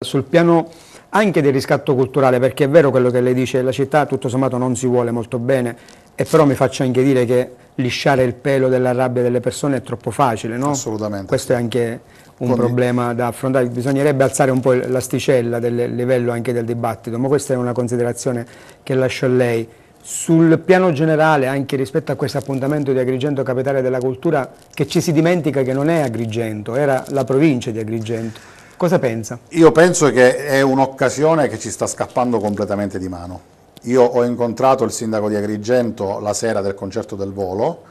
Sul piano anche del riscatto culturale, perché è vero quello che lei dice, la città tutto sommato non si vuole molto bene, e però mi faccio anche dire che lisciare il pelo della rabbia delle persone è troppo facile, no? Assolutamente. Questo è anche un Quindi... problema da affrontare, bisognerebbe alzare un po' l'asticella del livello anche del dibattito, ma questa è una considerazione che lascio a lei. Sul piano generale, anche rispetto a questo appuntamento di Agrigento Capitale della Cultura, che ci si dimentica che non è Agrigento, era la provincia di Agrigento. Cosa pensa? Io penso che è un'occasione che ci sta scappando completamente di mano. Io ho incontrato il sindaco di Agrigento la sera del concerto del volo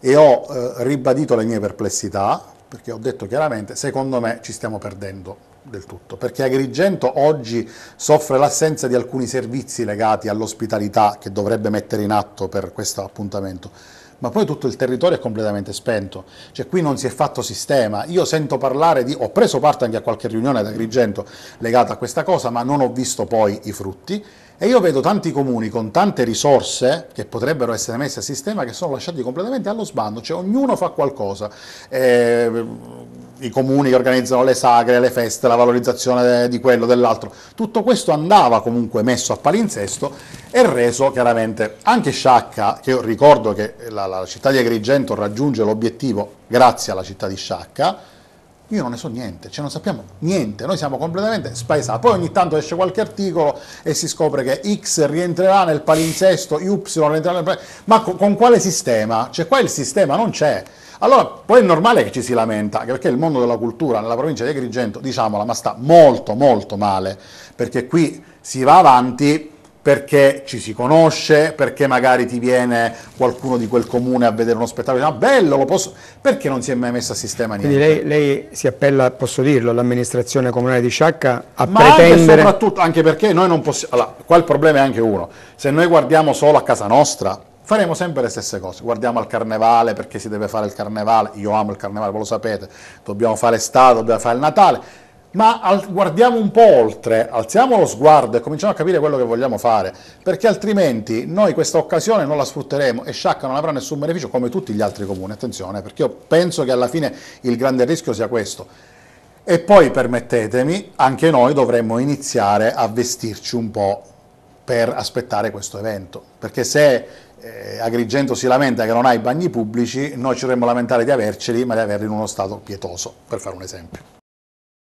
e ho eh, ribadito le mie perplessità perché ho detto chiaramente, secondo me ci stiamo perdendo del tutto, perché Agrigento oggi soffre l'assenza di alcuni servizi legati all'ospitalità che dovrebbe mettere in atto per questo appuntamento ma poi tutto il territorio è completamente spento, cioè qui non si è fatto sistema, io sento parlare di, ho preso parte anche a qualche riunione ad Agrigento legata a questa cosa, ma non ho visto poi i frutti, e io vedo tanti comuni con tante risorse che potrebbero essere messe a sistema che sono lasciati completamente allo sbando, cioè ognuno fa qualcosa. Eh, i comuni che organizzano le sagre, le feste, la valorizzazione di quello, dell'altro, tutto questo andava comunque messo a palinsesto e reso chiaramente anche Sciacca, che io ricordo che la, la città di Agrigento raggiunge l'obiettivo grazie alla città di Sciacca, io non ne so niente, cioè non sappiamo niente, noi siamo completamente spaesati. Poi ogni tanto esce qualche articolo e si scopre che X rientrerà nel palinsesto, Y rientrerà nel palinsesto, ma con, con quale sistema? Cioè qua il sistema non c'è. Allora, poi è normale che ci si lamenta, perché il mondo della cultura nella provincia di Agrigento, diciamola, ma sta molto molto male, perché qui si va avanti perché ci si conosce, perché magari ti viene qualcuno di quel comune a vedere uno spettacolo, no, ah, bello, lo posso, perché non si è mai messo a sistema niente? Quindi lei, lei si appella, posso dirlo, all'amministrazione comunale di Sciacca a Ma pretendere... Ma soprattutto, anche perché noi non possiamo... Allora, qua il problema è anche uno, se noi guardiamo solo a casa nostra, faremo sempre le stesse cose. Guardiamo al carnevale perché si deve fare il carnevale. Io amo il carnevale, ve lo sapete. Dobbiamo fare estate, dobbiamo fare il Natale ma al, guardiamo un po' oltre, alziamo lo sguardo e cominciamo a capire quello che vogliamo fare, perché altrimenti noi questa occasione non la sfrutteremo e Sciacca non avrà nessun beneficio come tutti gli altri comuni, attenzione, perché io penso che alla fine il grande rischio sia questo. E poi permettetemi, anche noi dovremmo iniziare a vestirci un po' per aspettare questo evento, perché se eh, Agrigento si lamenta che non ha i bagni pubblici, noi ci dovremmo lamentare di averceli, ma di averli in uno stato pietoso, per fare un esempio.